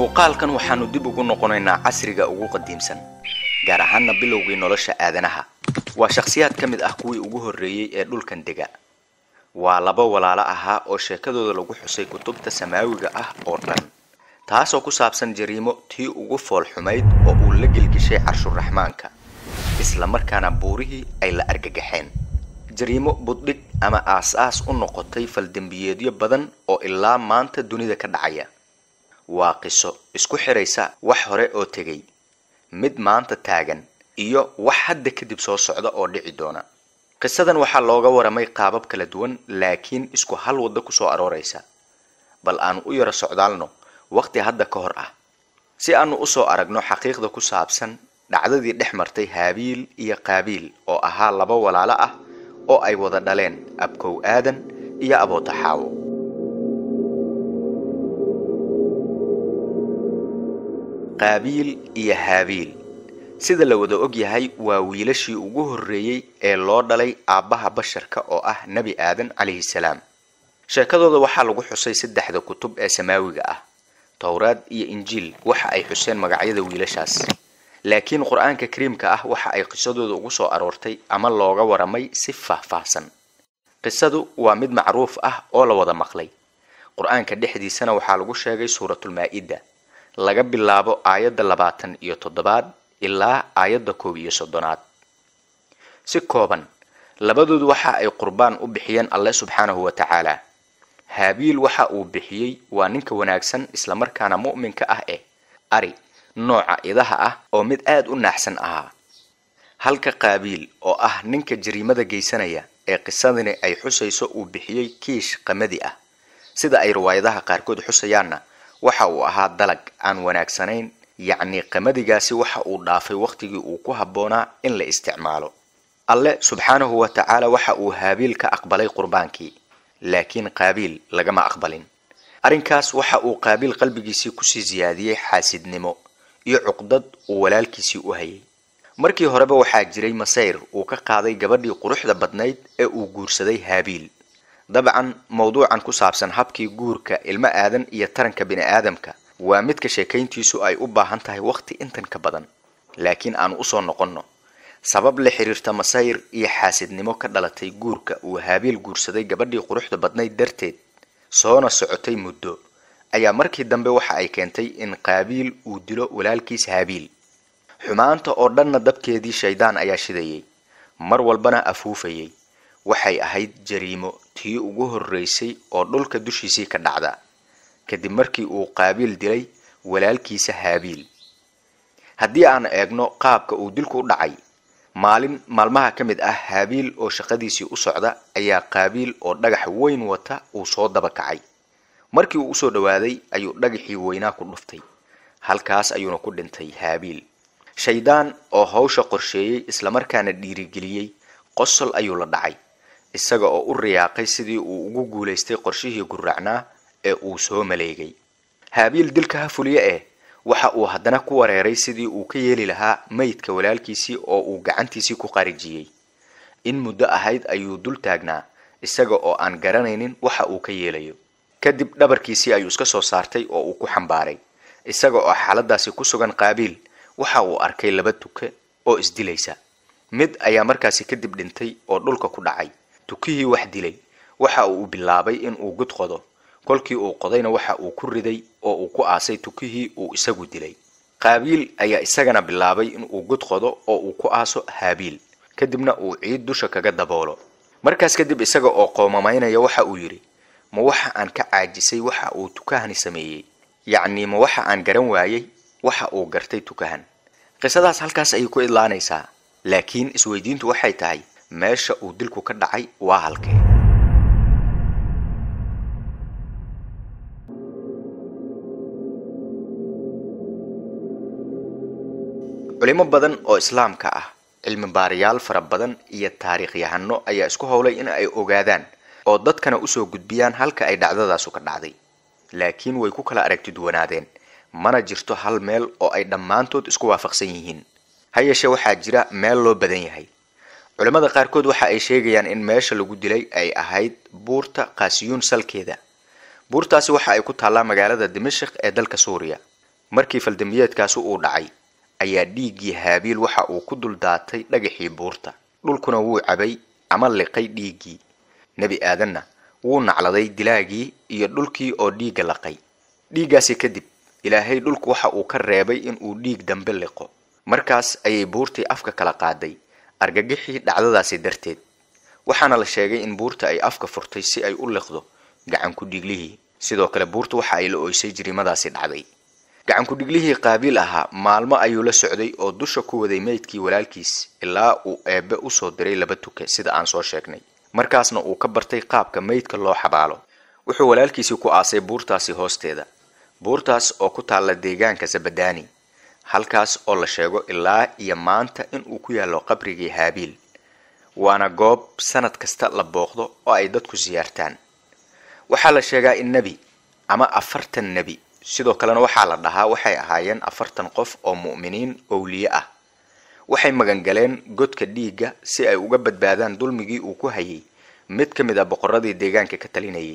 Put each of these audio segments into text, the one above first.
muuqaalkan waxaannu dib ugu noqonaynaa casriga ugu qadiimsan gaar ahaanna bilowgii nolosha aadanaha waa shakhsiyaad ka mid ah kuwii ugu horreeyey ee dhulkan dega waa laba walaalo ahaa oo sheekadooda lagu xusay kutubta samaawiga ah oo dhan taasoo ku saabsan jariimo tii ugu fool xumayd oo uu la gelgishay carshuraxmaanka isla markaana buurihii ay la argagaxeen jariimo buddhig ama aas-aas u noqotay faldembiyeedyo badan oo ilaa maanta dunida ka dhacaya waa qiso isku xiraysa wax hore oo tegey mid maanta taagan iyo wax hadda kadib soo socda oo dhici doona qisadan waxaa looga waramay qaabab kala duwan laakiin isku hal waddo kusoo arooraysa bal aannu u yaro socdaalno wakhti hadda ka hor ah si aannu u soo aragno xaqiiqda ku saabsan dhacdadii dhex martay haabiil iyo qaabiil oo ahaa laba walaalo ah oo ay wada dhaleen abkow aadan iyo abootaxaawo qaabiil iyo haabiil sida la wada og yahay waa wiilashii ugu horreeyey ee loo dhalay aabbaha basharka oo ah nebi aadan calayhi salaam sheekadooda waxaa lagu xusay saddexda kutub ee samaawiga ah towraad iyo injiil waxa ay xuseen magacyada wiilashaas laakiin qur-aanka kariimka ah waxa ay qisadooda ugu soo aroortay ama looga waramay si faahfaahsan qisadu waa mid macruuf ah oo la wada maqlay qur-aanka dhexdiisana waxaa lagu sheegay suuratul maa-ida laga bilaabo aayadda labaatan iyo toddobaad ilaa aayadda koob iyo soddonaad si kooban labadood waxa ay qurbaan u bixiyeen alleh subxaanahu wa tacaala haabiil waxa uu bixiyey waa ninka wanaagsan islamarkaana mu'minka ah eh ari nooca idaha ah oo mid aad u naaxsan ahaa halka qaabiil oo ah ninka jariimada geysanaya ee qisadani ay xusayso uu bixiyey kiish qamadi ah sida ay riwaayadaha qaarkood xusayaanna waxa uu ahaa dalag aan wanaagsanayn yacnii qamadigaasi waxa uu dhaafay wakhtigii uu ku habboonaa in la isticmaalo alle subxaanahu wa tacaala waxa uu haabiil ka aqbalay qurbaankii laakiin qaabiil lagama aqbalin arrinkaas waxa uu qaabiil qalbigiisii ku sii siyaadiyey xaasidnimo iyo cuqdad uu walaalkiisii u hayay markii horeba waxaa jiray masayr uu ka qaaday gabadhii quruxda badnayd ee uu guursaday haabiil dabcan mowduucan ku saabsan habkii guurka ilmo aadan iyo taranka bini aadamka waa midka sheekayntiisu ay u baahan tahay wakhti intan ka badan laakiin aanu usoo noqonno sabab la xiriirta masayr iyo xaasidnimo ka dhalatay guurka uu haabiil guursaday gabadhii quruxda badnayd darteed soona socotay muddo ayaa markii dambe waxa ay keentay in qaabiil uu dilo walaalkiis haabiil xumaanta oo dhanna dabkeedii shaydaan ayaa shidayay mar walbana afuufayay waxay ahayd jariimo tii ugu horreysay oo dhulka dushiisii ka dhacda kadib markii uu qaabiil dilay walaalkiisa haabiil haddii aan eegno qaabka uu dilku u dhacay maalin maalmaha ka mid ah haabiil oo shaqadiisii u socda ayaa qaabiil oo dhagax weyn wata uu soo daba kacay markii uu usoo dhowaaday ayuu dhagaxii weynaa ku dhuftay halkaas ayuuna ku dhintay haabiil shaydaan oo hawsha qorsheeyey islamarkaana dhiirigeliyey qosol ayuu la dhacay isaga oo u riyaaqay sidii uu ugu guulaystay qorshihii guraacnaa ee uu soo maleegay haabiil dilka ha fuliye eh waxa uu haddana ku wareeray sidii uu ka yeeli lahaa meydka walaalkiisii oo uu gacantiisii ku qarijiyey in muddo ahayd ayuu dul taagnaa isaga oo aan garanaynin waxa uu ka yeelayo kadib dhabarkiisii ayuu iska soo saartay oo uu ku xambaaray isaga oo xaaladdaasi ku sugan qaabiil waxa uu arkay laba tuke oo isdilaysa mid ayaa markaasi kadib dhintay oo dhulka ku dhacay tukihii wax dilay waxa uu bilaabay in uu god qodo kolkii uu qodayna waxa uu ku riday oo uu ku aasay tukihii uu isagu dilay qaabiil ayaa isagana bilaabay in uu god qodo oo uu ku aaso haabiil kadibna uu ciid dusha kaga daboolo markaas kadib isaga oo qoomamaynaya waxa uu yidhi ma waxa aan ka caajisay waxa uu tukahani sameeyey yacnii ma waxa aan garan waayey waxa uu gartay tukahan qisadaas halkaas ayay ku idlaanaysaa laakiin isweydiintu waxay tahay meesha uu dilku ka dhacay waa halkee culimo badan oo islaamka ah cilmi baariyaal fara badan iyo taariikhyahano ayaa isku howlay in ay ogaadaan oo dadkana usoo gudbiyaan halka ay dhacdadaasu ka dhacday laakiin way ku kala aragti duwanaadeen mana jirto hal meel oo ay dhammaantood isku waafaqsan yihiin ha yeeshee waxaa jira meel loo badan yahay culamada qaarkood waxa ay sheegayaan in meesha lagu dilay ay ahayd buurta kaasiyuun salkeeda buurtaasi waxa ay ku taallaa magaalada dimashik ee dalka suuriya markii faldambiyeedkaasi uu dhacay ayaa dhiiggii haabiil waxa uu ku duldaatay dhagaxii buurta dhulkuna wuu cabay ama liqay dhiiggii nebi aadanna wuu nacladay dilaagii iyo dhulkii oo dhiigga laqay dhiiggaasi kadib ilaahay dhulku waxa uu ka reebay inuu dhiig dambe liqo markaas ayay buurtii afka kala qaaday argagixii dhacdadaasi darteed waxaana la sheegay in buurta ay afka furtay si ay u liqdo gacanku dhiglihii sidoo kale buurta waxa ay la oysay jirimadaasi dhacday gacanku dhiglihii qaabiil ahaa maalmo ayuu la socday oo dusha ku waday meydkii walaalkiis ilaa uu eebbe u soo diray laba tuke sida aan soo sheegnay markaasna uu ka bartay qaabka meydka loo xabaalo wuxuu walaalkiisii ku aasay buurtaasi hoosteeda buurtaas oo ku taalla deegaanka zabadaani halkaas oo la sheego ilaa iyo maanta in uu ku yaallo qabrigii haabiil waana goob sanad kasta la booqdo oo ay dadku siyaartaan waxaa la sheegaa in nebi ama afartan nebi sidoo kalena waxaa la dhahaa waxay ahaayeen afartan qof oo mu'miniin owliye ah waxay magangaleen godka dhiigga si ay uga badbaadaan dulmigii uu ku hayay mid ka mid a ah boqoradii deegaanka ka talinayay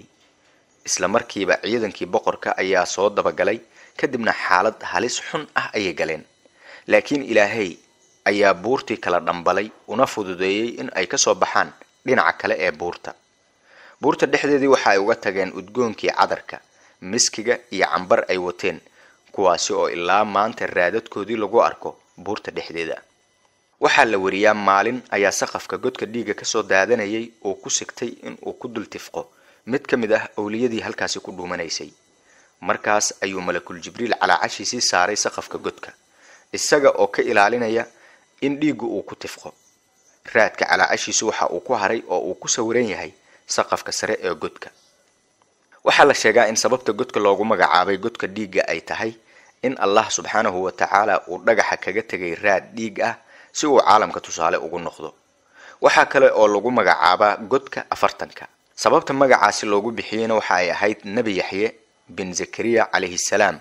isla markiiba ciidankii boqorka ayaa soo dabagalay kadibna xaalad halis xun ah ayay galeen laakiin ilaahay ayaa buurtii kala dhambalay una fududeeyey in ay ka soo baxaan dhinaca kale ee buurta buurta dhexdeedii waxa ay uga tageen udgoonkii cadarka miskiga iyo cambar ay wateen kuwaasi oo ilaa maanta raadadkoodii lagu arko buurta dhexdeeda waxaa la wariyaa maalin ayaa saqafka godka dhiiga kasoo daadanayay oo ku sigtay in uu ku dul tifqo mid ka mid ah owliyadii halkaasi ku dhuumanaysay markaas ayuu malakul jibriil calaacashiisii saaray saqafka godka isaga oo ka ilaalinaya in dhiiggu uu ku tifqo raadka calaacashiisu waxa uu ku haray oo uu ku sawiran yahay saqafka sare ee godka waxaa la sheegaa in sababta godka loogu magacaabay godka dhiigga ay tahay in allah subxaanahu watacaala uu dhagaxa kaga tegay raad dhiig ah si uu caalamka tusaale ugu noqdo waxaa kale oo lagu magacaabaa godka afartanka sababta magacaasi loogu bixiyeyna waxa ay ahayd nebi yaxye bin zakariya calayhi salaam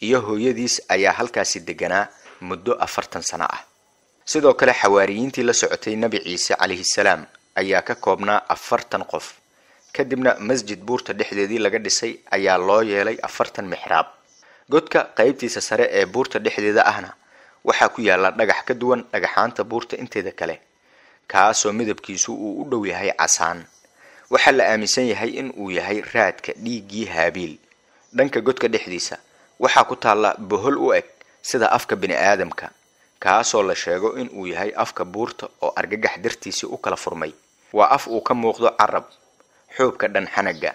iyo hooyadiis ayaa halkaasi deganaa muddo afartan sano ah sidoo kale xawaariyiintii la socotay nebi ciise calayhi salaam ayaa ka koobnaa afartan qof kadibna masjid buurta dhexdeedii laga dhisay ayaa loo yeelay afartan mixraab godka qaybtiisa sare ee buurta dhexdeeda ahna waxaa ku yaalla dhagax ka duwan dhagaxaanta buurta inteeda kale kaasoo midabkiisu uu u dhow yahay casaan waxaa la aaminsan yahay in uu yahay raadka dhiiggii haabiil dhanka godka dhexdiisa waxaa ku taalla bohol u eg sida afka bini aadamka kaasoo la sheego in uu yahay afka buurta oo argagax dartiisii u kala furmay waa af uu ka muuqdo carab xuubka dhan xanaga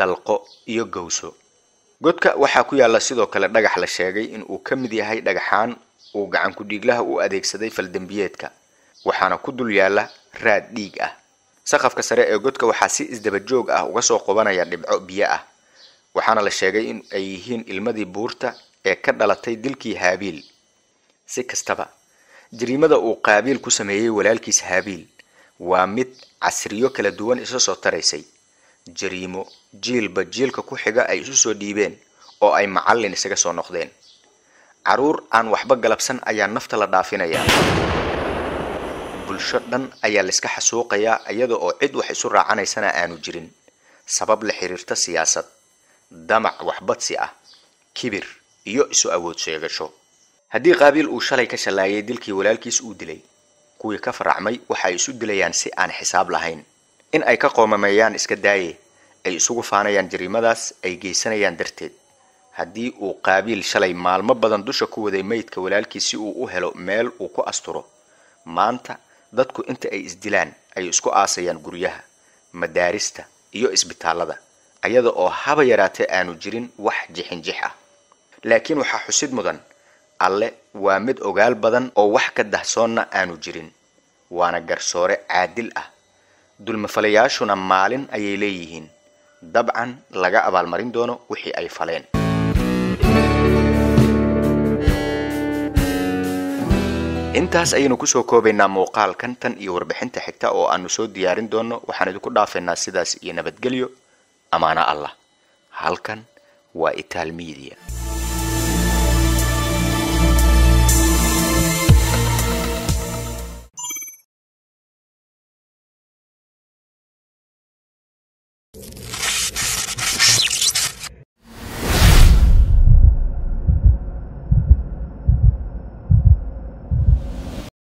dalqo iyo gowso godka waxaa ku yaalla sidoo kale dhagax la sheegay in uu ka mid yahay dhagaxaan uu gacan ku-dhiiglaha u adeegsaday faldembiyeedka waxaana ku dul yaalla raad dhiig ah saqafka sare ee godka waxaa si isdaba joog ah uga soo qubanaya dhibco biyo ah waxaana la sheegay in ay yihiin ilmadii buurta ee ka dhalatay dilkii haabiil si kastaba jiriimada uu qaabiil ku sameeyey walaalkiis haabiil waa mid casriyo kala duwan isa soo taraysay jariimo jiilba jiilka ku xiga ay isu soo dhiibeen oo ay macallin isaga soo noqdeen caruur aan waxba galabsan ayaa nafta la dhaafinayaa bulsho dhan ayaa layska xasuuqayaa iyada oo cid wax isu raacanaysana aanu jirin sabab la xiriirta siyaasad damac waxbadsi ah kibir iyo isu awood sheegasho haddii qaabiil uu shalay ka shallaayay dilkii walaalkiis uu dilay kuwii ka faracmay waxa ay isu dilayaan si aan xisaab lahayn in ay ka qoomameeyaan iska daaye ay isugu faanayaan jariimadaas ay geysanayaan darteed haddii uu qaabiil shalay maalmo badan dusha ku waday meydka walaalkii si uu u helo meel uu ku asturo maanta dadku inta ay isdilaan ay isku aasayaan guryaha madaarista iyo isbitaalada ayada oo haba yaraatee aanu jirin wax jixinjix ah laakiin waxaa xusid mudan alle waa mid ogaal badan oo wax ka dahsoonna aanu jirin waana garsoore caadil ah dulmafalayaashuna maalin ayay leeyihiin dabcan laga abaalmarin doono wixii ay faleen intaas ayaynu kusoo koobaynaa muuqaalkan tan iyo warbixinta xigta oo aanu soo diyaarin doono waxaan idinku dhaafaynaa sidaas iyo nabadgelyo amaano allah halkan waa itaal miidiya